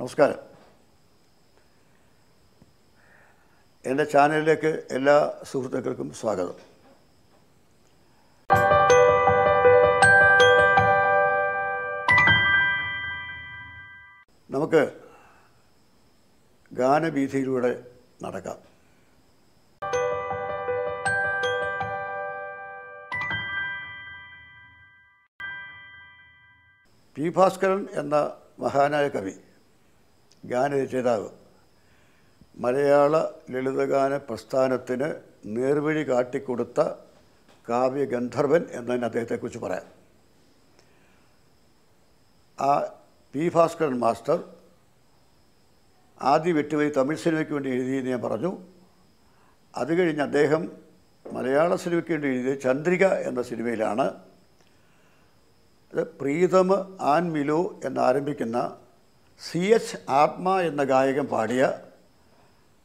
നമസ്കാരം എൻ്റെ ചാനലിലേക്ക് എല്ലാ സുഹൃത്തുക്കൾക്കും സ്വാഗതം നമുക്ക് ഗാനവീഥിയിലൂടെ നടക്കാം പി ഭാസ്കരൻ എന്ന മഹാനായ കവി ഗാനരചയിതാവ് മലയാള ലളിതഗാന പ്രസ്ഥാനത്തിന് നേർവഴി കാട്ടിക്കൊടുത്ത കാവ്യഗന്ധർവൻ എന്നതിന് അദ്ദേഹത്തെക്കുറിച്ച് പറയാം ആ പി ഭാസ്കരൻ മാസ്റ്റർ ആദ്യ വെട്ടുവരി തമിഴ് സിനിമയ്ക്ക് വേണ്ടി എഴുതിയെന്ന് ഞാൻ പറഞ്ഞു അത് കഴിഞ്ഞ് അദ്ദേഹം മലയാള സിനിമയ്ക്ക് വേണ്ടി എഴുതിയത് ചന്ദ്രിക എന്ന സിനിമയിലാണ് പ്രീതം ആൻ ആൻമിലോ എന്നാരംഭിക്കുന്ന സി എച്ച് ആത്മ എന്ന ഗായകൻ പാടിയ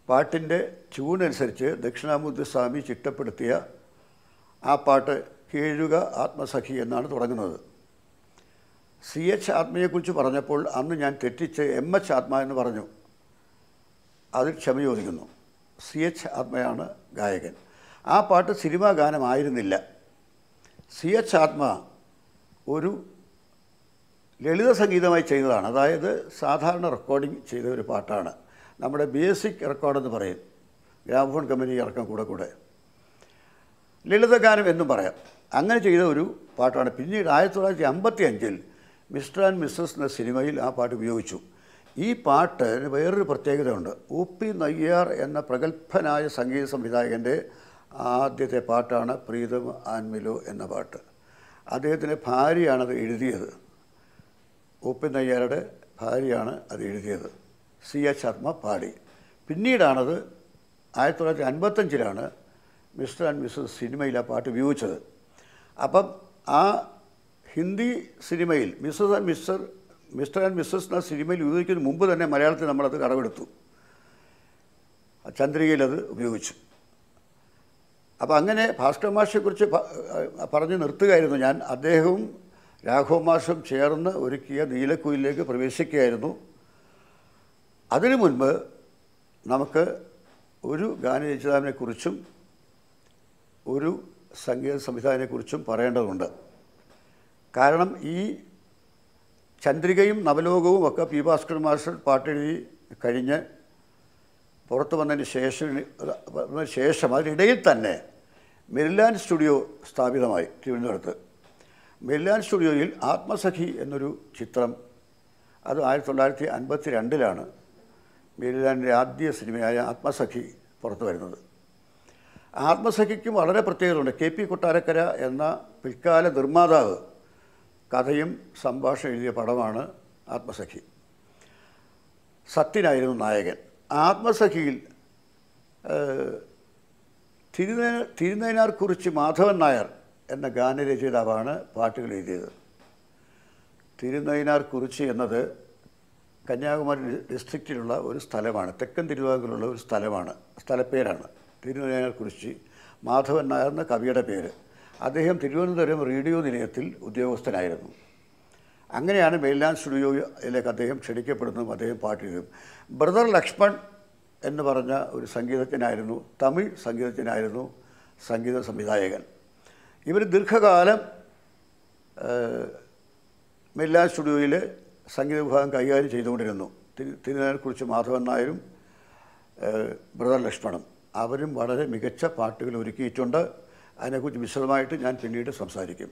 പാട്ടിൻ്റെ ചൂണനുസരിച്ച് ദക്ഷിണാമൂർത്തി സ്വാമി ചിട്ടപ്പെടുത്തിയ ആ പാട്ട് കീഴുക ആത്മസഖി എന്നാണ് തുടങ്ങുന്നത് സി എച്ച് ആത്മയെക്കുറിച്ച് പറഞ്ഞപ്പോൾ അന്ന് ഞാൻ തെറ്റിച്ച് എം എച്ച് ആത്മ എന്ന് പറഞ്ഞു അതിൽ ക്ഷമ ചോദിക്കുന്നു സി എച്ച് ആത്മയാണ് ഗായകൻ ആ പാട്ട് സിനിമാ ഗാനമായിരുന്നില്ല സി എച്ച് ആത്മ ഒരു ലളിത സംഗീതമായി ചെയ്യുന്നതാണ് അതായത് സാധാരണ റെക്കോർഡിംഗ് ചെയ്ത ഒരു പാട്ടാണ് നമ്മുടെ ബേസിക് റെക്കോർഡെന്ന് പറയും ഗ്രാമഫോൺ കമ്പനി ഇറക്കം കൂടെ കൂടെ ലളിതഗാനം എന്നും പറയാം അങ്ങനെ ചെയ്ത ഒരു പാട്ടാണ് പിന്നീട് ആയിരത്തി തൊള്ളായിരത്തി അമ്പത്തി അഞ്ചിൽ മിസ്റ്റർ ആൻഡ് മിസ്സസ് എന്ന സിനിമയിൽ ആ പാട്ട് ഉപയോഗിച്ചു ഈ പാട്ട് വേറൊരു പ്രത്യേകതയുണ്ട് ഒ പി നയ്യാർ എന്ന പ്രഗത്ഭനായ സംഗീത സംവിധായകൻ്റെ ആദ്യത്തെ പാട്ടാണ് പ്രീതം ആൻമിലോ എന്ന പാട്ട് അദ്ദേഹത്തിൻ്റെ ഭാര്യയാണത് എഴുതിയത് ഉപ്പിൻ നയ്യാരുടെ ഭാര്യയാണ് അത് എഴുതിയത് സി എച്ച് ശർമ്മ പാടി പിന്നീടാണത് ആയിരത്തി തൊള്ളായിരത്തി അൻപത്തഞ്ചിലാണ് മിസ്റ്റർ ആൻഡ് മിസ്സസ് സിനിമയിൽ ആ പാട്ട് ഉപയോഗിച്ചത് അപ്പം ആ ഹിന്ദി സിനിമയിൽ Mrs and Mr Mr and Mrs എന്ന സിനിമയിൽ ഉപയോഗിക്കുന്നതിന് മുമ്പ് തന്നെ മലയാളത്തിൽ നമ്മളത് കടമെടുത്തു ചന്ദ്രികയിലത് അത് ഉപയോഗിച്ചു അപ്പോൾ അങ്ങനെ ഭാസ്കർ മാഷെക്കുറിച്ച് പറഞ്ഞു നിർത്തുകയായിരുന്നു ഞാൻ അദ്ദേഹവും രാഘവമാഷും ചേർന്ന് ഒരുക്കിയ നീലക്കുയിലേക്ക് പ്രവേശിക്കുകയായിരുന്നു അതിനു മുൻപ് നമുക്ക് ഒരു ഗാനരചിതാവിനെക്കുറിച്ചും ഒരു സംഗീത സംവിധാനത്തെക്കുറിച്ചും പറയേണ്ടതുണ്ട് കാരണം ഈ ചന്ദ്രികയും നവലോകവും ഒക്കെ പി ഭാസ്കർ മാസ്റ്റർ പാട്ടെഴുതി കഴിഞ്ഞ് പുറത്തു വന്നതിന് ശേഷം ശേഷം അതിനിടയിൽ തന്നെ മെരിലാൻഡ് സ്റ്റുഡിയോ സ്ഥാപിതമായി തിരുവനന്തപുരത്ത് മെല്ലാൻ സ്റ്റുഡിയോയിൽ ആത്മസഖി എന്നൊരു ചിത്രം അത് ആയിരത്തി തൊള്ളായിരത്തി അൻപത്തി രണ്ടിലാണ് മെല്ലാൻ്റെ ആദ്യ സിനിമയായ ആത്മസഖി പുറത്തു വരുന്നത് ആത്മസഖിക്കും വളരെ പ്രത്യേകതയുണ്ട് കെ പി കൊട്ടാരക്കര എന്ന പിൽക്കാല നിർമ്മാതാവ് കഥയും സംഭാഷണം എഴുതിയ പടമാണ് ആത്മസഖി സത്യനായിരുന്നു നായകൻ ആത്മസഖിയിൽ തിരുനെ തിരുനയനാർ കുറിച്ച് മാധവൻ നായർ എന്ന ഗാനരചയിതാവാണ് പാട്ടുകൾ എഴുതിയത് തിരുനൈനാർ കുറിച്ചി എന്നത് കന്യാകുമാരി ഡിസ്ട്രിക്റ്റിലുള്ള ഒരു സ്ഥലമാണ് തെക്കൻ തിരുവാതിരുള്ള ഒരു സ്ഥലമാണ് സ്ഥലപ്പേരാണ് തിരുനൈനാർ കുറിച്ചി മാധവൻ നായർ എന്ന കവിയുടെ പേര് അദ്ദേഹം തിരുവനന്തപുരം റേഡിയോ നിലയത്തിൽ ഉദ്യോഗസ്ഥനായിരുന്നു അങ്ങനെയാണ് മെയിലാൻ സ്റ്റുഡിയോയിലേക്ക് അദ്ദേഹം ക്ഷണിക്കപ്പെടുന്നതും അദ്ദേഹം പാട്ട് ബ്രദർ ലക്ഷ്മൺ എന്ന് പറഞ്ഞ ഒരു സംഗീതജ്ഞനായിരുന്നു തമിഴ് സംഗീതജ്ഞനായിരുന്നു സംഗീത സംവിധായകൻ ഇവർ ദീർഘകാലം മെല്ലാ സ്റ്റുഡിയോയിൽ സംഗീത വിഭാഗം കൈകാര്യം ചെയ്തുകൊണ്ടിരുന്നു തിരു തിരുനാളിനെക്കുറിച്ച് മാധവൻ നായരും ബ്രദർ ലക്ഷ്മണും അവരും വളരെ മികച്ച പാട്ടുകൾ ഒരുക്കിയിട്ടുണ്ട് അതിനെക്കുറിച്ച് വിശദമായിട്ട് ഞാൻ പിന്നീട് സംസാരിക്കും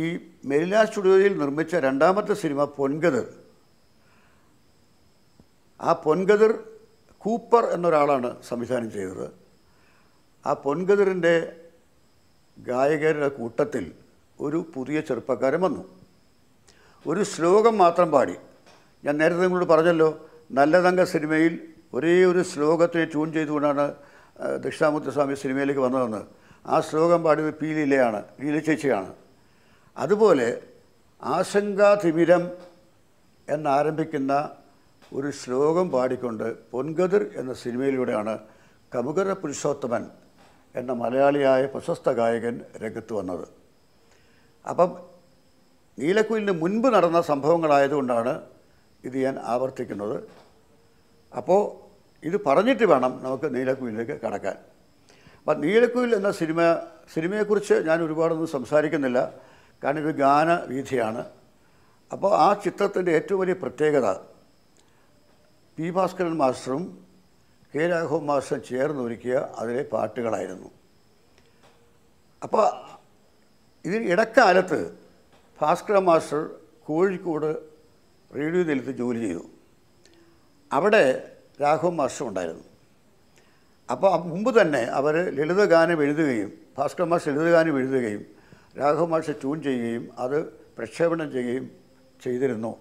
ഈ മെരില സ്റ്റുഡിയോയിൽ നിർമ്മിച്ച രണ്ടാമത്തെ സിനിമ പൊൻകതിർ ആ പൊൻഗതിർ കൂപ്പർ എന്നൊരാളാണ് സംവിധാനം ചെയ്തത് ആ പൊൻഗതിറിൻ്റെ ഗായകരുടെ കൂട്ടത്തിൽ ഒരു പുതിയ ചെറുപ്പക്കാരൻ വന്നു ഒരു ശ്ലോകം മാത്രം പാടി ഞാൻ നേരത്തെ നിങ്ങളോട് പറഞ്ഞല്ലോ നല്ലതങ്ക സിനിമയിൽ ഒരേ ഒരു ശ്ലോകത്തെ ട്യൂൺ ചെയ്തുകൊണ്ടാണ് ദക്ഷിണാമൂർത്തി സ്വാമി സിനിമയിലേക്ക് വന്നതെന്ന് ആ ശ്ലോകം പാടിയത് പി ലീലയാണ് ലീല ചേച്ചിയാണ് അതുപോലെ ആശങ്കാതിമിരം എന്നാരംഭിക്കുന്ന ഒരു ശ്ലോകം പാടിക്കൊണ്ട് പൊൻകതിർ എന്ന സിനിമയിലൂടെയാണ് കമുകര പുരുഷോത്തമൻ എന്ന മലയാളിയായ പ്രശസ്ത ഗായകൻ രംഗത്ത് വന്നത് അപ്പം നീലക്കുയിലിന് മുൻപ് നടന്ന സംഭവങ്ങളായതുകൊണ്ടാണ് ഇത് ഞാൻ ആവർത്തിക്കുന്നത് അപ്പോൾ ഇത് പറഞ്ഞിട്ട് വേണം നമുക്ക് നീലക്കുയിലേക്ക് കടക്കാൻ അപ്പം നീലക്കുയിൽ എന്ന സിനിമ സിനിമയെക്കുറിച്ച് ഞാൻ ഒരുപാടൊന്നും സംസാരിക്കുന്നില്ല കാരണം ഇത് ഗാനവീഥിയാണ് അപ്പോൾ ആ ചിത്രത്തിൻ്റെ ഏറ്റവും വലിയ പ്രത്യേകത പി ഭാസ്കരൻ മാസ്റ്ററും കെ രാഘവ ചേർന്ന് ഒരുക്കിയ അതിലെ പാട്ടുകളായിരുന്നു അപ്പോൾ ഇതിന് ഇടക്കാലത്ത് ഭാസ്കര മാസ്റ്റർ കോഴിക്കോട് റേഡിയോ നിലത്ത് ജോലി ചെയ്തു അവിടെ രാഘവ മാസ്റ്റർ ഉണ്ടായിരുന്നു അപ്പോൾ മുമ്പ് തന്നെ അവർ ലളിതഗാനം എഴുതുകയും ഭാസ്കര മാസ്റ്റർ ലളിതഗാനം എഴുതുകയും രാഘവ മാസ്റ്റർ ട്യൂൺ ചെയ്യുകയും അത് പ്രക്ഷേപണം ചെയ്യുകയും ചെയ്തിരുന്നു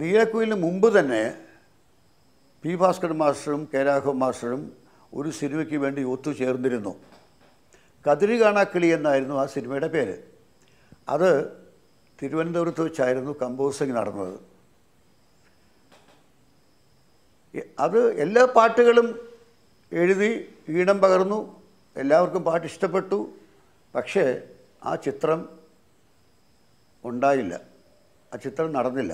നീലക്കുയിലിന് മുമ്പ് തന്നെ പി ഭാസ്കർ മാസ്റ്ററും കെ മാസ്റ്ററും ഒരു സിനിമയ്ക്ക് വേണ്ടി ഒത്തുചേർന്നിരുന്നു കതിരി കാണാക്കിളി എന്നായിരുന്നു ആ സിനിമയുടെ പേര് അത് തിരുവനന്തപുരത്ത് വെച്ചായിരുന്നു കമ്പോസിങ് നടന്നത് അത് എല്ലാ പാട്ടുകളും എഴുതി ഈണം പകർന്നു എല്ലാവർക്കും പാട്ട് ഇഷ്ടപ്പെട്ടു പക്ഷേ ആ ചിത്രം ഉണ്ടായില്ല ആ ചിത്രം നടന്നില്ല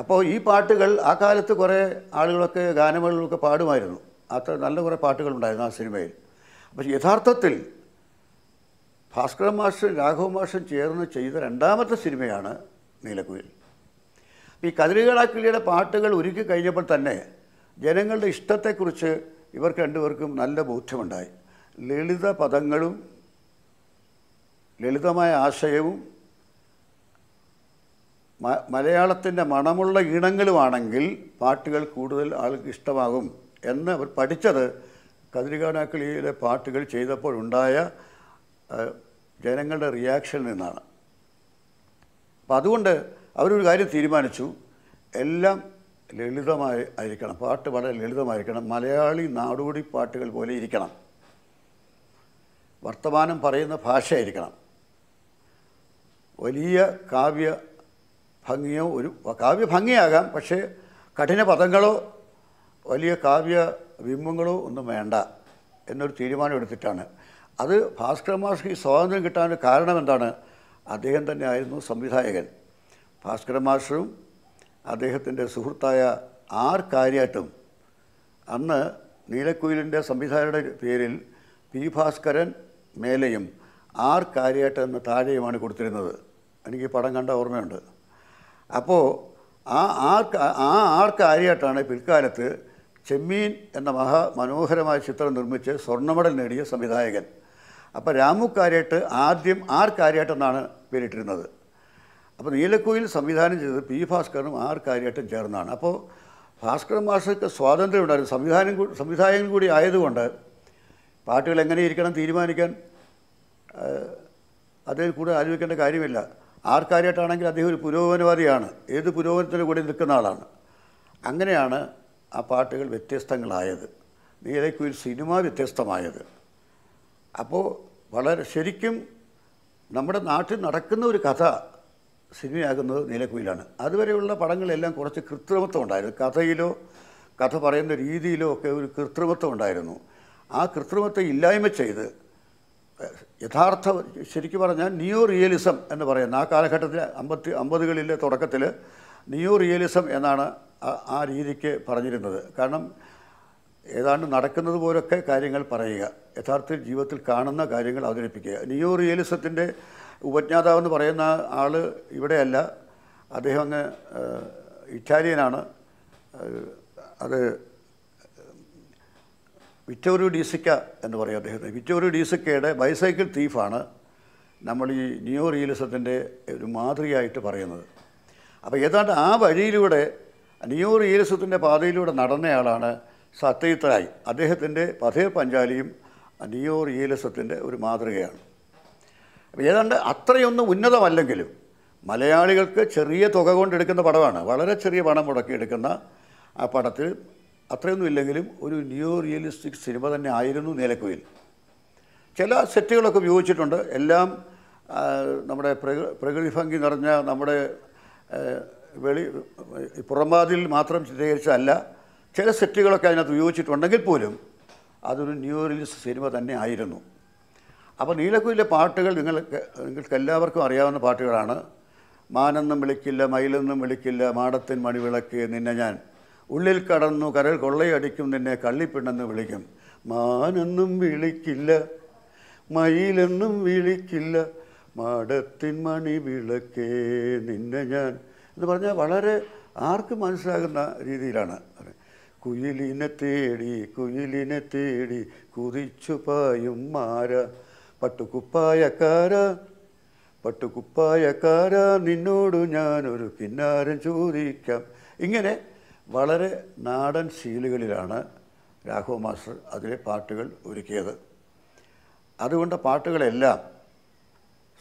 അപ്പോൾ ഈ പാട്ടുകൾ ആ കാലത്ത് കുറേ ആളുകളൊക്കെ ഗാനമേളകളൊക്കെ പാടുമായിരുന്നു അത്ര നല്ല കുറേ പാട്ടുകളുണ്ടായിരുന്നു ആ സിനിമയിൽ പക്ഷെ യഥാർത്ഥത്തിൽ ഭാസ്കരൻ മാഷും രാഘവ മാഷും ചേർന്ന് ചെയ്ത രണ്ടാമത്തെ സിനിമയാണ് നീലക്കുയിൽ ഈ കതിരുകളാക്കിളിയുടെ പാട്ടുകൾ ഒരുക്കി കഴിഞ്ഞപ്പോൾ തന്നെ ജനങ്ങളുടെ ഇഷ്ടത്തെക്കുറിച്ച് ഇവർക്ക് രണ്ടുപേർക്കും നല്ല ബോധ്യമുണ്ടായി ലളിത പദങ്ങളും ലളിതമായ ആശയവും മലയാളത്തിൻ്റെ മണമുള്ള ഈണങ്ങളുമാണെങ്കിൽ പാട്ടുകൾ കൂടുതൽ ആൾക്ക് ഇഷ്ടമാകും എന്ന് അവർ പഠിച്ചത് കതിരികാണാക്കളിയിലെ പാട്ടുകൾ ചെയ്തപ്പോഴുണ്ടായ ജനങ്ങളുടെ റിയാക്ഷനിൽ നിന്നാണ് അപ്പം അതുകൊണ്ട് അവരൊരു കാര്യം തീരുമാനിച്ചു എല്ലാം ലളിതമായി ആയിരിക്കണം പാട്ട് വളരെ ലളിതമായിരിക്കണം മലയാളി നാടോടി പാട്ടുകൾ പോലെ ഇരിക്കണം വർത്തമാനം പറയുന്ന ഭാഷയായിരിക്കണം വലിയ കാവ്യ ഭംഗിയോ ഒരു കാവ്യ ഭംഗിയാകാം പക്ഷേ കഠിന പദങ്ങളോ വലിയ കാവ്യ ബിംബങ്ങളോ ഒന്നും വേണ്ട എന്നൊരു തീരുമാനം എടുത്തിട്ടാണ് അത് ഭാസ്കർ മാഷ്ക്ക് ഈ സ്വാതന്ത്ര്യം കിട്ടാൻ കാരണം എന്താണ് അദ്ദേഹം തന്നെയായിരുന്നു സംവിധായകൻ ഭാസ്കര മാഷും അദ്ദേഹത്തിൻ്റെ സുഹൃത്തായ ആർ കാര്യാട്ടും അന്ന് നീലക്കുയിലിൻ്റെ സംവിധായകരുടെ പേരിൽ പി ഭാസ്കരൻ മേലെയും ആർ കാര്യാട്ട് എന്ന താഴെയുമാണ് കൊടുത്തിരുന്നത് എനിക്ക് പടം കണ്ട ഓർമ്മയുണ്ട് അപ്പോൾ ആ ആർക്ക് ആ ആർക്കാരിയായിട്ടാണ് പിൽക്കാലത്ത് ചെമ്മീൻ എന്ന മഹാ മനോഹരമായ ചിത്രം നിർമ്മിച്ച് സ്വർണ്ണമെഡൽ നേടിയ സംവിധായകൻ അപ്പോൾ രാമു ആദ്യം ആർ പേരിട്ടിരുന്നത് അപ്പോൾ നീലക്കുയിൽ സംവിധാനം ചെയ്തത് പി ഭാസ്കരനും ആർ കാര്യായിട്ടും ചേർന്നാണ് അപ്പോൾ ഭാസ്കർ മാസ്റ്റർക്ക് സ്വാതന്ത്ര്യം ഉണ്ടായിരുന്നു സംവിധാനം സംവിധായകൻ കൂടി ആയതുകൊണ്ട് പാട്ടുകൾ എങ്ങനെ ഇരിക്കണം തീരുമാനിക്കാൻ അതിൽ കൂടുതൽ ആലോചിക്കേണ്ട കാര്യമില്ല ആർക്കാര്യമായിട്ടാണെങ്കിൽ അദ്ദേഹം ഒരു പുരോഗമനവാദിയാണ് ഏത് പുരോഗമനത്തിൻ്റെ കൂടെ നിൽക്കുന്ന ആളാണ് അങ്ങനെയാണ് ആ പാട്ടുകൾ വ്യത്യസ്തങ്ങളായത് നീലയ്ക്ക് ഒരു സിനിമ വ്യത്യസ്തമായത് അപ്പോൾ വളരെ ശരിക്കും നമ്മുടെ നാട്ടിൽ നടക്കുന്ന ഒരു കഥ സിനിമയാകുന്നത് നീലക്കുയിലാണ് അതുവരെയുള്ള പടങ്ങളെല്ലാം കുറച്ച് കൃത്രിമത്വം ഉണ്ടായിരുന്നു കഥയിലോ കഥ പറയുന്ന രീതിയിലോ ഒക്കെ ഒരു കൃത്രിമത്വം ഉണ്ടായിരുന്നു ആ കൃത്രിമത്വം ഇല്ലായ്മ ചെയ്ത് യഥാർത്ഥ ശരിക്കും പറഞ്ഞാൽ ന്യൂ റിയലിസം എന്ന് പറയുന്ന ആ കാലഘട്ടത്തിൽ അമ്പത്തി അമ്പതുകളിലെ തുടക്കത്തിൽ ന്യൂ റിയലിസം എന്നാണ് ആ രീതിക്ക് പറഞ്ഞിരുന്നത് കാരണം ഏതാണ്ട് നടക്കുന്നത് പോലൊക്കെ കാര്യങ്ങൾ പറയുക യഥാർത്ഥ ജീവിതത്തിൽ കാണുന്ന കാര്യങ്ങൾ അവതരിപ്പിക്കുക ന്യൂ റിയലിസത്തിൻ്റെ ഉപജ്ഞാതാവെന്ന് പറയുന്ന ആൾ ഇവിടെയല്ല അദ്ദേഹം അങ്ങ് ഇറ്റാലിയനാണ് അത് വിറ്റോറിയോ ഡീസിക്ക എന്ന് പറയും അദ്ദേഹത്തെ വിറ്റോറിയോ ഡീസിക്കയുടെ ബൈസൈക്കിൾ തീഫാണ് നമ്മൾ ഈ ന്യൂ റിയലിസത്തിൻ്റെ ഒരു മാതൃകയായിട്ട് പറയുന്നത് അപ്പോൾ ഏതാണ്ട് ആ വഴിയിലൂടെ ന്യൂ റിയലിസത്തിൻ്റെ പാതയിലൂടെ നടന്നയാളാണ് സത്യത്തായി അദ്ദേഹത്തിൻ്റെ പഥേർ പഞ്ചാലിയും ന്യൂ റിയലിസത്തിൻ്റെ ഒരു മാതൃകയാണ് അപ്പോൾ ഏതാണ്ട് അത്രയൊന്നും ഉന്നതമല്ലെങ്കിലും മലയാളികൾക്ക് ചെറിയ തുക കൊണ്ടെടുക്കുന്ന പടമാണ് വളരെ ചെറിയ പണം മുടക്കിയെടുക്കുന്ന ആ പടത്തിൽ അത്രയൊന്നും ഇല്ലെങ്കിലും ഒരു ന്യൂ റിയലിസ്റ്റിക് സിനിമ തന്നെ ആയിരുന്നു നീലക്കുയിൽ ചില സെറ്റുകളൊക്കെ ഉപയോഗിച്ചിട്ടുണ്ട് എല്ലാം നമ്മുടെ പ്രകൃതി ഭംഗി നിറഞ്ഞ നമ്മുടെ വെളി പുറംവാതിൽ മാത്രം ചിത്രീകരിച്ചതല്ല ചില സെറ്റുകളൊക്കെ അതിനകത്ത് ഉപയോഗിച്ചിട്ടുണ്ടെങ്കിൽ പോലും അതൊരു ന്യൂ റിലീസ് സിനിമ തന്നെ ആയിരുന്നു അപ്പോൾ നീലക്കുയിലെ പാട്ടുകൾ നിങ്ങൾ നിങ്ങൾക്ക് എല്ലാവർക്കും അറിയാവുന്ന പാട്ടുകളാണ് മാനെന്നും വിളിക്കില്ല മയിലെന്നും വിളിക്കില്ല മാടത്തിൻ മണിവിളക്ക് നിന്നെ ഞാൻ ഉള്ളിൽ കടന്നു കരൾ കൊള്ളയടിക്കും നിന്നെ കള്ളിപ്പിണ്ണെന്ന് വിളിക്കും മാനെന്നും വിളിക്കില്ല മയിലെന്നും വിളിക്കില്ല മാടത്തിൻ മണി വിളക്കേ നിന്നെ ഞാൻ എന്ന് പറഞ്ഞാൽ വളരെ ആർക്കും മനസ്സിലാകുന്ന രീതിയിലാണ് കുയിലിനെ തേടി കുയിലിനെ തേടി കുതിച്ചു പായും മാര പട്ടുകുപ്പായക്കാര പട്ടുകുപ്പായക്കാര നിന്നോട് ഞാനൊരു കിന്നാരം ചോദിക്കാം ഇങ്ങനെ വളരെ നാടൻ ശീലുകളിലാണ് രാഘവ മാസ്റ്റർ അതിലെ പാട്ടുകൾ ഒരുക്കിയത് അതുകൊണ്ട് പാട്ടുകളെല്ലാം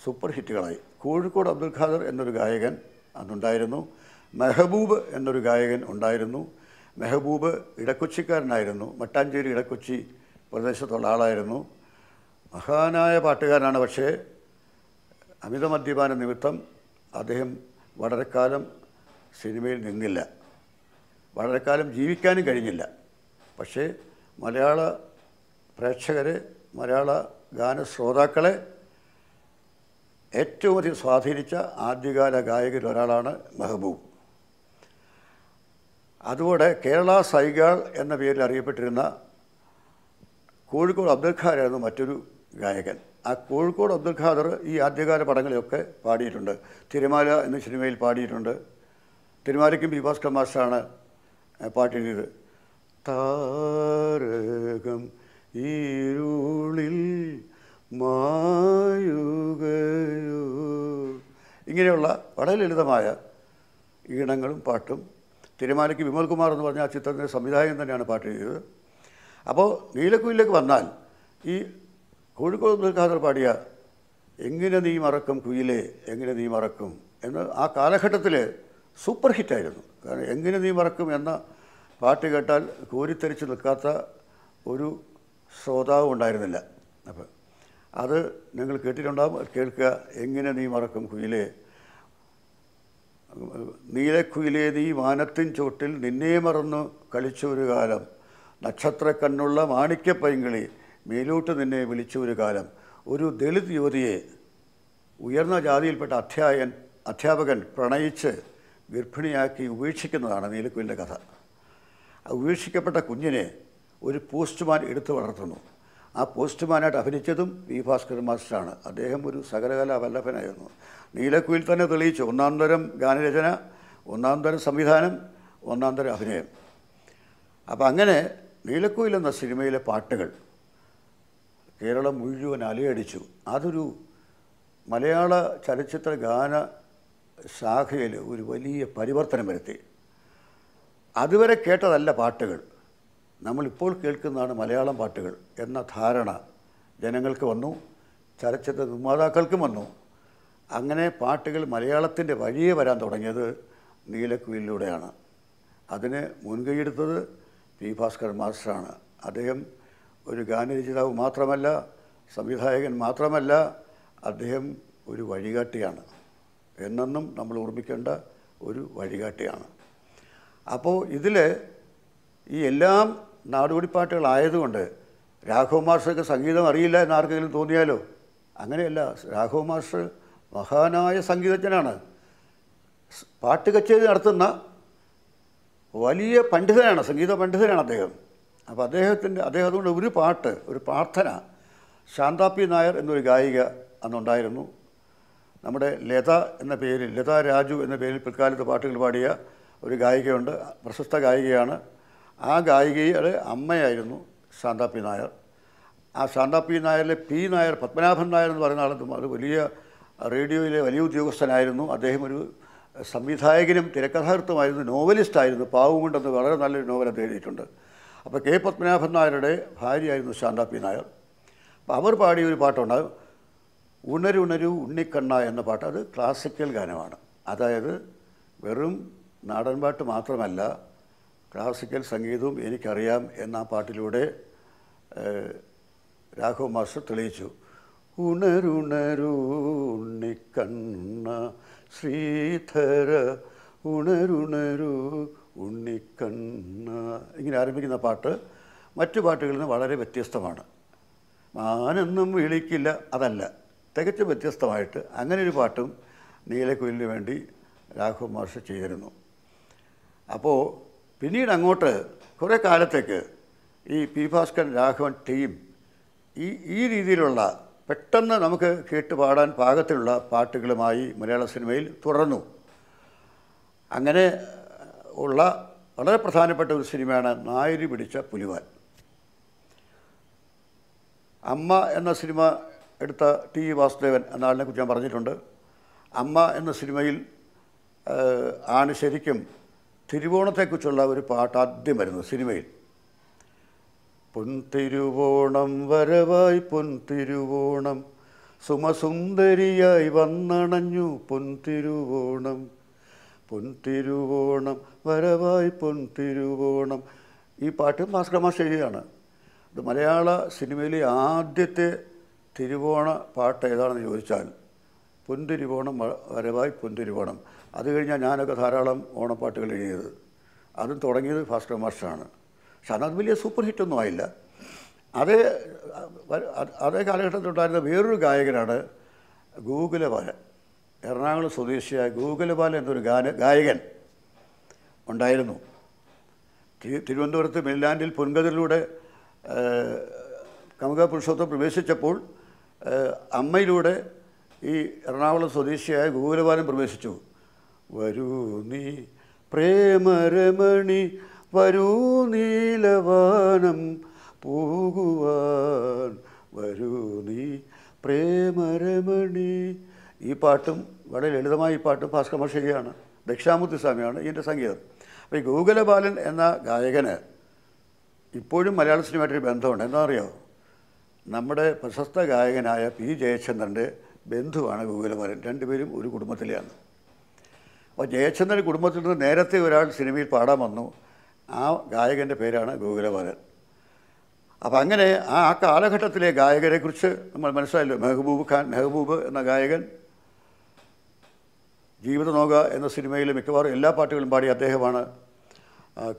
സൂപ്പർ ഹിറ്റുകളായി കോഴിക്കോട് അബ്ദുൽ ഖാദർ എന്നൊരു ഗായകൻ അന്നുണ്ടായിരുന്നു മെഹബൂബ് എന്നൊരു ഗായകൻ ഉണ്ടായിരുന്നു മെഹബൂബ് ഇടക്കൊച്ചിക്കാരനായിരുന്നു മട്ടാഞ്ചേരി ഇടക്കൊച്ചി പ്രദേശത്തുള്ള ആളായിരുന്നു മഹാനായ പാട്ടുകാരനാണ് പക്ഷേ അമിത മദ്യപാന നിമിത്തം അദ്ദേഹം വളരെ കാലം സിനിമയിൽ നിന്നില്ല വളരെക്കാലം ജീവിക്കാനും കഴിഞ്ഞില്ല പക്ഷേ മലയാള പ്രേക്ഷകരെ മലയാള ഗാന ശ്രോതാക്കളെ ഏറ്റവും അധികം സ്വാധീനിച്ച ആദ്യകാല ഗായകരിൽ ഒരാളാണ് മെഹബൂബ് അതുകൂടെ കേരള സൈഗാൾ എന്ന പേരിൽ അറിയപ്പെട്ടിരുന്ന കോഴിക്കോട് അബ്ദുൽ ഖാദറായിരുന്നു മറ്റൊരു ഗായകൻ ആ കോഴിക്കോട് അബ്ദുൽ ഖാദർ ഈ ആദ്യകാല പടങ്ങളെയൊക്കെ പാടിയിട്ടുണ്ട് തിരുമാല എന്ന സിനിമയിൽ പാടിയിട്ടുണ്ട് തിരുമാലയ്ക്കും ബി ഭാസ്കർ മാസ്റ്ററാണ് പാട്ടിനിത് താരകം ഇരുളിൽ മായുകയോ ഇങ്ങനെയുള്ള വളരെ ലളിതമായ ഈണങ്ങളും പാട്ടും തിരുമാലയ്ക്ക് വിമൽകുമാർ എന്ന് പറഞ്ഞ ആ ചിത്രത്തിൻ്റെ സംവിധായകൻ തന്നെയാണ് പാട്ട് ചെയ്തത് അപ്പോൾ നീലക്കുയിലേക്ക് വന്നാൽ ഈ കോഴിക്കോട് നിൽക്കാതെ പാടിയ എങ്ങനെ നീ മറക്കും കുയിലെ എങ്ങനെ നീ മറക്കും എന്ന് ആ കാലഘട്ടത്തിൽ സൂപ്പർ ഹിറ്റായിരുന്നു കാരണം എങ്ങനെ നീ മറക്കും എന്ന പാട്ട് കേട്ടാൽ കോരിത്തരിച്ച് നിൽക്കാത്ത ഒരു ശ്രോതാവ് ഉണ്ടായിരുന്നില്ല അപ്പം അത് നിങ്ങൾ കേട്ടിട്ടുണ്ടാകും കേൾക്കുക എങ്ങനെ നീ മറക്കും കുയിലേ നീലക്കുയിലേ നീ വാനത്തിൻ ചോട്ടിൽ നിന്നെ മറന്നു കളിച്ചൊരു കാലം നക്ഷത്ര കണ്ണുള്ള പൈങ്കിളി മേലോട്ട് നിന്നെ വിളിച്ച ഒരു കാലം ഒരു ദളിത് യുവതിയെ ഉയർന്ന ജാതിയിൽപ്പെട്ട അധ്യായൻ അധ്യാപകൻ പ്രണയിച്ച് ഗർഭിണിയാക്കി ഉപേക്ഷിക്കുന്നതാണ് നീലക്കുയിലിൻ്റെ കഥ ഉപേക്ഷിക്കപ്പെട്ട കുഞ്ഞിനെ ഒരു പോസ്റ്റ്മാൻ എടുത്തു വളർത്തുന്നു ആ പോസ്റ്റ്മാനായിട്ട് അഭിനയിച്ചതും വി ഭാസ്കരൻ മാസ്റ്ററാണ് അദ്ദേഹം ഒരു സകലകല വല്ലഭനായിരുന്നു നീലക്കുയിൽ തന്നെ തെളിയിച്ചു ഒന്നാം തരം ഗാനരചന ഒന്നാം തരം സംവിധാനം ഒന്നാം തരം അഭിനയം അപ്പം അങ്ങനെ നീലക്കുയിൽ എന്ന സിനിമയിലെ പാട്ടുകൾ കേരളം മുഴുവൻ അലയടിച്ചു അതൊരു മലയാള ചലച്ചിത്ര ഗാന ശാഖയിൽ ഒരു വലിയ പരിവർത്തനം വരുത്തി അതുവരെ കേട്ടതല്ല പാട്ടുകൾ നമ്മളിപ്പോൾ കേൾക്കുന്നതാണ് മലയാളം പാട്ടുകൾ എന്ന ധാരണ ജനങ്ങൾക്ക് വന്നു ചലച്ചിത്ര നിർമ്മാതാക്കൾക്കും വന്നു അങ്ങനെ പാട്ടുകൾ മലയാളത്തിൻ്റെ വഴിയെ വരാൻ തുടങ്ങിയത് നീലക്കുയിലൂടെയാണ് അതിന് മുൻകൈയെടുത്തത് പി ഭാസ്കർ മാസ്റ്ററാണ് അദ്ദേഹം ഒരു ഗാനരചിതാവ് മാത്രമല്ല സംവിധായകൻ മാത്രമല്ല അദ്ദേഹം ഒരു വഴികാട്ടിയാണ് എന്നെന്നും നമ്മൾ ഓർമ്മിക്കേണ്ട ഒരു വഴികാട്ടിയാണ് അപ്പോൾ ഇതിൽ ഈ എല്ലാം നാടോടിപ്പാട്ടുകളായതുകൊണ്ട് രാഘവ മാസ്റ്റർക്ക് സംഗീതം അറിയില്ല എന്ന് ആർക്കെങ്കിലും തോന്നിയാലോ അങ്ങനെയല്ല രാഘവ മാസ്റ്റർ മഹാനായ സംഗീതജ്ഞനാണ് പാട്ട് കച്ചേരി നടത്തുന്ന വലിയ പണ്ഡിതനാണ് സംഗീത പണ്ഡിതനാണ് അദ്ദേഹം അപ്പോൾ അദ്ദേഹത്തിൻ്റെ അദ്ദേഹം അതുകൊണ്ട് ഒരു പാട്ട് ഒരു പ്രാർത്ഥന ശാന്താപ്പി നായർ എന്നൊരു ഗായിക അന്നുണ്ടായിരുന്നു നമ്മുടെ ലത എന്ന പേരിൽ ലത രാജു എന്ന പേരിൽ പിൽക്കാലത്ത് പാട്ടുകൾ പാടിയ ഒരു ഗായികയുണ്ട് പ്രശസ്ത ഗായികയാണ് ആ ഗായികയുടെ അമ്മയായിരുന്നു ശാന്ത പി നായർ ആ ശാന്ത പി നായരിലെ പി നായർ പത്മനാഭൻ നായർ എന്ന് പറയുന്ന ആളും അത് വലിയ റേഡിയോയിലെ വലിയ ഉദ്യോഗസ്ഥനായിരുന്നു അദ്ദേഹം ഒരു സംവിധായകനും തിരക്കഥാകൃത്തുമായിരുന്നു നോവലിസ്റ്റായിരുന്നു പാവം കൊണ്ടെന്ന് വളരെ നല്ലൊരു നോവൽ അദ്ദേഹം എഴുതിയിട്ടുണ്ട് അപ്പോൾ കെ പത്മനാഭൻ നായരുടെ ഭാര്യയായിരുന്നു ശാന്ത പി നായർ അപ്പോൾ അവർ പാടിയ ഒരു പാട്ടുണ്ടാകും ഉണരുണരു ഉണ്ണിക്കണ്ണ എന്ന പാട്ട് അത് ക്ലാസിക്കൽ ഗാനമാണ് അതായത് വെറും നാടൻ പാട്ട് മാത്രമല്ല ക്ലാസിക്കൽ സംഗീതവും എനിക്കറിയാം എന്ന പാട്ടിലൂടെ രാഘവ മാസ്റ്റർ തെളിയിച്ചു ഉണരുണരു ഉണ്ണിക്കണ്ണ ശ്രീധര ഉണരുണരു ഉണ്ണിക്കണ്ണ ഇങ്ങനെ ആരംഭിക്കുന്ന പാട്ട് മറ്റു പാട്ടുകളിൽ നിന്ന് വളരെ വ്യത്യസ്തമാണ് മാനൊന്നും വിളിക്കില്ല അതല്ല തികച്ചും വ്യത്യസ്തമായിട്ട് അങ്ങനെ ഒരു പാട്ടും നീലക്കുയിലിന് വേണ്ടി രാഘവ മഹർഷി ചെയ്തിരുന്നു അപ്പോൾ പിന്നീട് അങ്ങോട്ട് കുറേ കാലത്തേക്ക് ഈ പി ഭാസ്കർ രാഘവൻ ടീം ഈ ഈ രീതിയിലുള്ള പെട്ടെന്ന് നമുക്ക് കേട്ട് പാടാൻ പാകത്തിലുള്ള പാട്ടുകളുമായി മലയാള സിനിമയിൽ തുടർന്നു അങ്ങനെ ഉള്ള വളരെ പ്രധാനപ്പെട്ട ഒരു സിനിമയാണ് നായരി പിടിച്ച പുലിവാൻ അമ്മ എന്ന സിനിമ എടുത്ത ടി വാസുദേവൻ എന്ന കുറിച്ച് ഞാൻ പറഞ്ഞിട്ടുണ്ട് അമ്മ എന്ന സിനിമയിൽ ആണ് ശരിക്കും തിരുവോണത്തെക്കുറിച്ചുള്ള ഒരു പാട്ട് ആദ്യം വരുന്നത് സിനിമയിൽ പൊൻതിരുവോണം വരവായി പൊൻതിരുവോണം സുമസുന്ദരിയായി വന്നണഞ്ഞു പൊൻതിരുവോണം പൊൻതിരുവോണം വരവായി പൊൻതിരുവോണം ഈ പാട്ട് ഭാസ്കര മാഷ് എഴുതിയാണ് ഇത് മലയാള സിനിമയിലെ ആദ്യത്തെ തിരുവോണ പാട്ട് ഏതാണെന്ന് ചോദിച്ചാൽ പുന്തിരുവോണം വരവായി പുന്തിരുവോണം അത് കഴിഞ്ഞാൽ ഞാനൊക്കെ ധാരാളം ഓണപ്പാട്ടുകൾ എഴുതിയത് അതും തുടങ്ങിയത് ഫാസ്റ്റർ മാസ്റ്ററാണ് പക്ഷേ അന്നത് വലിയ സൂപ്പർ ഹിറ്റൊന്നും ആയില്ല അതേ അതേ കാലഘട്ടത്തിലുണ്ടായിരുന്ന വേറൊരു ഗായകനാണ് ഗൂകുലബാലൻ എറണാകുളം സ്വദേശിയായ ഗൂകുലബാലൻ എന്നൊരു ഗാന ഗായകൻ ഉണ്ടായിരുന്നു തിരുവനന്തപുരത്ത് മെല്ലാൻഡിൽ പൊൻകതിലൂടെ കമുക പുരുഷോത്തം പ്രവേശിച്ചപ്പോൾ അമ്മയിലൂടെ ഈ എറണാകുളം സ്വദേശിയായ ഗോകുലബാലൻ പ്രവേശിച്ചു വരൂ നീ പ്രേമരമണി വരൂ നീലവാനം പോകുവാൻ വരൂ നീ പ്രേമരമണി ഈ പാട്ടും വളരെ ലളിതമായ ഈ പാട്ടും ഭാസ്കർ മഷേരിയാണ് ദക്ഷിണാമൂർത്തി സ്വാമിയാണ് ഇതിൻ്റെ സംഗീതം അപ്പോൾ ഈ ഗോകുലബാലൻ എന്ന ഗായകന് ഇപ്പോഴും മലയാള സിനിമയായിട്ടൊരു ബന്ധമുണ്ട് എന്താ അറിയാമോ നമ്മുടെ പ്രശസ്ത ഗായകനായ പി ജയചന്ദ്രൻ്റെ ബന്ധുവാണ് ഗോകുലമരൻ രണ്ടുപേരും ഒരു കുടുംബത്തിലെയാണ് അപ്പോൾ ജയചന്ദ്രൻ കുടുംബത്തിൽ നിന്ന് നേരത്തെ ഒരാൾ സിനിമയിൽ പാടാൻ വന്നു ആ ഗായകൻ്റെ പേരാണ് ഗോകുലമരൻ അപ്പോൾ അങ്ങനെ ആ ആ കാലഘട്ടത്തിലെ ഗായകരെക്കുറിച്ച് നമ്മൾ മനസ്സിലായല്ലോ മെഹബൂബ് ഖാൻ മെഹബൂബ് എന്ന ഗായകൻ ജീവിത നോക എന്ന സിനിമയിലെ മിക്കവാറും എല്ലാ പാട്ടുകളും പാടിയ അദ്ദേഹമാണ്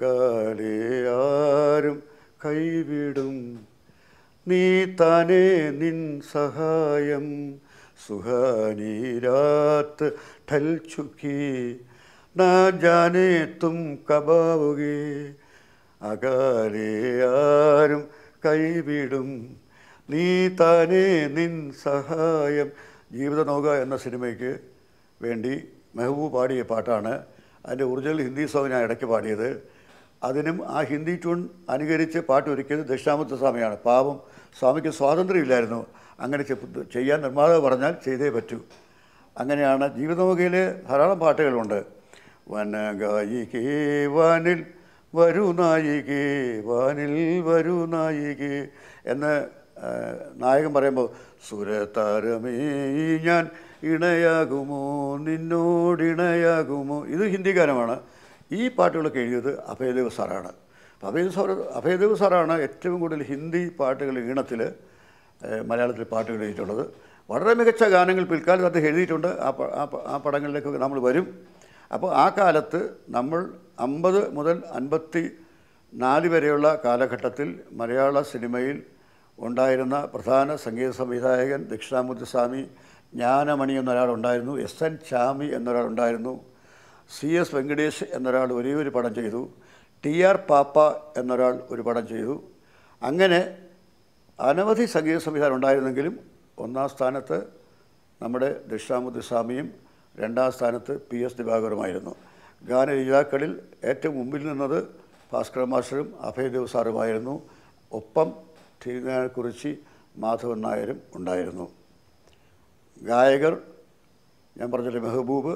കാലിയാരും കൈവിടും നീ തനെ നിൻ സഹായം സുഹാനീരാത്ത് ഠൽ ചുക്കി നാ തും കബാവുകേ അകാലേ ആരും കൈവിടും നീ തനെ നിൻ സഹായം ജീവിത നോക എന്ന സിനിമയ്ക്ക് വേണ്ടി മെഹബൂബ് പാടിയ പാട്ടാണ് അതിൻ്റെ ഒറിജിനൽ ഹിന്ദി സോങ് ഞാൻ ഇടയ്ക്ക് പാടിയത് അതിനും ആ ഹിന്ദി ട്യൂൺ അനുകരിച്ച് പാട്ടൊരുക്കിയത് ദക്ഷിണാമൂർത്തി സ്വാമിയാണ് പാവം സ്വാമിക്ക് സ്വാതന്ത്ര്യമില്ലായിരുന്നു അങ്ങനെ ചെയ്യാൻ നിർമ്മാതാവ് പറഞ്ഞാൽ ചെയ്തേ പറ്റൂ അങ്ങനെയാണ് ജീവിതമുഖയിൽ ധാരാളം പാട്ടുകളുണ്ട് വനഗായികേ വാനിൽ വരൂ നായികേ വാനിൽ വരൂ നായികേ എന്ന് നായകൻ പറയുമ്പോൾ സുരതാരമേ ഞാൻ ഇണയാകുമോ നിന്നോടിണയാകുമോ ഇത് ഹിന്ദി ഗാനമാണ് ഈ പാട്ടുകളൊക്കെ എഴുതിയത് അഭയദേവ് സാറാണ് അഭയദേവ് സാർ അഭയദേവ് സാറാണ് ഏറ്റവും കൂടുതൽ ഹിന്ദി പാട്ടുകൾ ഈണത്തിൽ മലയാളത്തിൽ പാട്ടുകൾ എഴുതിയിട്ടുള്ളത് വളരെ മികച്ച ഗാനങ്ങൾ പിൽക്കാലത്ത് അദ്ദേഹം എഴുതിയിട്ടുണ്ട് ആ ആ പടങ്ങളിലേക്കൊക്കെ നമ്മൾ വരും അപ്പോൾ ആ കാലത്ത് നമ്മൾ അമ്പത് മുതൽ അൻപത്തി നാല് വരെയുള്ള കാലഘട്ടത്തിൽ മലയാള സിനിമയിൽ ഉണ്ടായിരുന്ന പ്രധാന സംഗീത സംവിധായകൻ ദക്ഷിണാമൂർത്തി സ്വാമി ജ്ഞാനമണി എന്നൊരാളുണ്ടായിരുന്നു എസ് എൻ ചാമി എന്നൊരാളുണ്ടായിരുന്നു സി എസ് വെങ്കടേഷ് എന്നൊരാൾ ഒരേ ഒരു പടം ചെയ്തു ടി ആർ പാപ്പ എന്നൊരാൾ ഒരു പടം ചെയ്തു അങ്ങനെ അനവധി സംഗീത സംവിധാനം ഉണ്ടായിരുന്നെങ്കിലും ഒന്നാം സ്ഥാനത്ത് നമ്മുടെ ദക്ഷിണാമൂർത്തിസ്വാമിയും രണ്ടാം സ്ഥാനത്ത് പി എസ് ദിവാകരുമായിരുന്നു ഗാനരചിതാക്കളിൽ ഏറ്റവും മുമ്പിൽ നിന്നത് ഭാസ്കർ മാസ്റ്ററും അഭയ സാറുമായിരുന്നു ഒപ്പം തിരുനാക്കുറിച്ചി മാധവൻ നായരും ഉണ്ടായിരുന്നു ഗായകർ ഞാൻ പറഞ്ഞ മെഹബൂബ്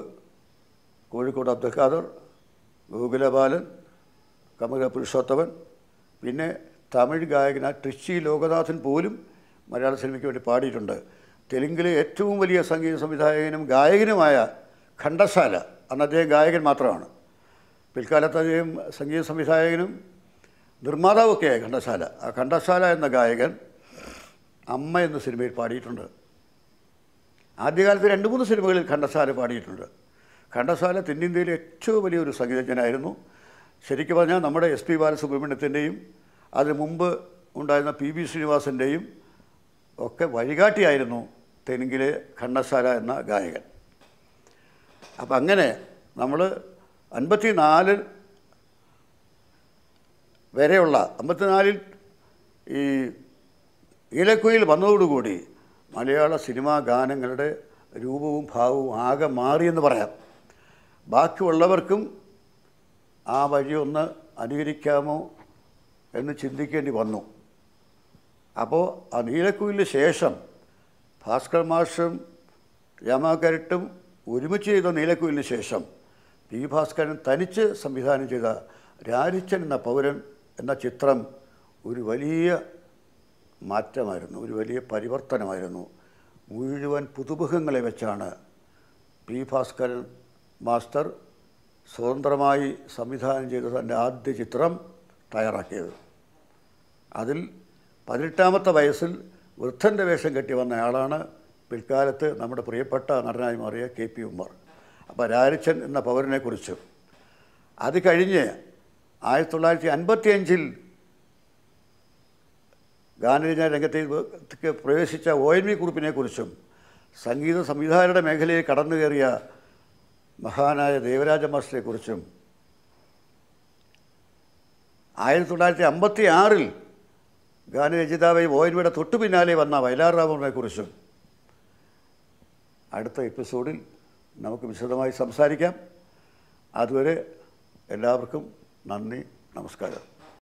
കോഴിക്കോട് അബ്ദുൽ ഖാദർ ഗോകുലബാലൻ കമുക പുരുഷോത്തമൻ പിന്നെ തമിഴ് ഗായകന ട്രിച്ചി ലോകനാഥൻ പോലും മലയാള സിനിമയ്ക്ക് വേണ്ടി പാടിയിട്ടുണ്ട് തെലുങ്കിലെ ഏറ്റവും വലിയ സംഗീത സംവിധായകനും ഗായകനുമായ ഖണ്ഡശാല അന്ന് അദ്ദേഹം ഗായകൻ മാത്രമാണ് പിൽക്കാലത്ത് അദ്ദേഹം സംഗീത സംവിധായകനും നിർമ്മാതാവൊക്കെയായി ഖണ്ഡശാല ആ ഖണ്ഡശാല എന്ന ഗായകൻ അമ്മ എന്ന സിനിമയിൽ പാടിയിട്ടുണ്ട് ആദ്യകാലത്ത് രണ്ട് മൂന്ന് സിനിമകളിൽ ഖണ്ഡശാല പാടിയിട്ടുണ്ട് ഖണ്ഡശാല തെന്നിന്ത്യയിലെ ഏറ്റവും വലിയൊരു സംഗീതജ്ഞനായിരുന്നു ശരിക്കും പറഞ്ഞാൽ നമ്മുടെ എസ് പി ബാലസുബ്രഹ്മണ്യത്തിൻ്റെയും അതിന് മുമ്പ് ഉണ്ടായിരുന്ന പി ബി ശ്രീനിവാസൻ്റെയും ഒക്കെ വഴികാട്ടിയായിരുന്നു തെലുങ്കിലെ കണ്ണസാര എന്ന ഗായകൻ അപ്പം അങ്ങനെ നമ്മൾ അൻപത്തി നാലിൽ വരെയുള്ള അമ്പത്തിനാലിൽ ഈ ഈലക്കുയിൽ വന്നതോടുകൂടി മലയാള സിനിമാ ഗാനങ്ങളുടെ രൂപവും ഭാവവും ആകെ മാറിയെന്ന് പറയാം ബാക്കിയുള്ളവർക്കും ആ വഴി ഒന്ന് അനുകരിക്കാമോ എന്ന് ചിന്തിക്കേണ്ടി വന്നു അപ്പോൾ ആ നീലക്കുയിലിന് ശേഷം ഭാസ്കർ മാഷും രാമാകരട്ടും ഒരുമിച്ച് ചെയ്ത നീലക്കുയിലിന് ശേഷം പി ഭാസ്കരൻ തനിച്ച് സംവിധാനം ചെയ്ത രാജിച്ചൻ എന്ന പൗരൻ എന്ന ചിത്രം ഒരു വലിയ മാറ്റമായിരുന്നു ഒരു വലിയ പരിവർത്തനമായിരുന്നു മുഴുവൻ പുതുമുഖങ്ങളെ വെച്ചാണ് പി ഭാസ്കരൻ മാസ്റ്റർ സ്വതന്ത്രമായി സംവിധാനം ചെയ്ത തൻ്റെ ആദ്യ ചിത്രം തയ്യാറാക്കിയത് അതിൽ പതിനെട്ടാമത്തെ വയസ്സിൽ വൃദ്ധൻ്റെ വേഷം കെട്ടി വന്നയാളാണ് പിൽക്കാലത്ത് നമ്മുടെ പ്രിയപ്പെട്ട നടനായി മാറിയ കെ പി ഉമ്മർ അപ്പോൾ രാരിച്ചൻ എന്ന പൗരനെക്കുറിച്ച് അത് കഴിഞ്ഞ് ആയിരത്തി തൊള്ളായിരത്തി അഞ്ചിൽ ഗാനരചന രംഗത്തേക്ക് പ്രവേശിച്ച ഒ എൻ വി കുറിപ്പിനെക്കുറിച്ചും സംഗീത സംവിധായകരുടെ മേഖലയിൽ കടന്നു കയറിയ മഹാനായ ദേവരാജ മാസ്റ്ററെക്കുറിച്ചും ആയിരത്തി തൊള്ളായിരത്തി അമ്പത്തി ആറിൽ ഗാനരചിതാവ് ഓയൻവിയുടെ തൊട്ടു പിന്നാലെ വന്ന വയലാർ റാമറിനെക്കുറിച്ചും അടുത്ത എപ്പിസോഡിൽ നമുക്ക് വിശദമായി സംസാരിക്കാം അതുവരെ എല്ലാവർക്കും നന്ദി നമസ്കാരം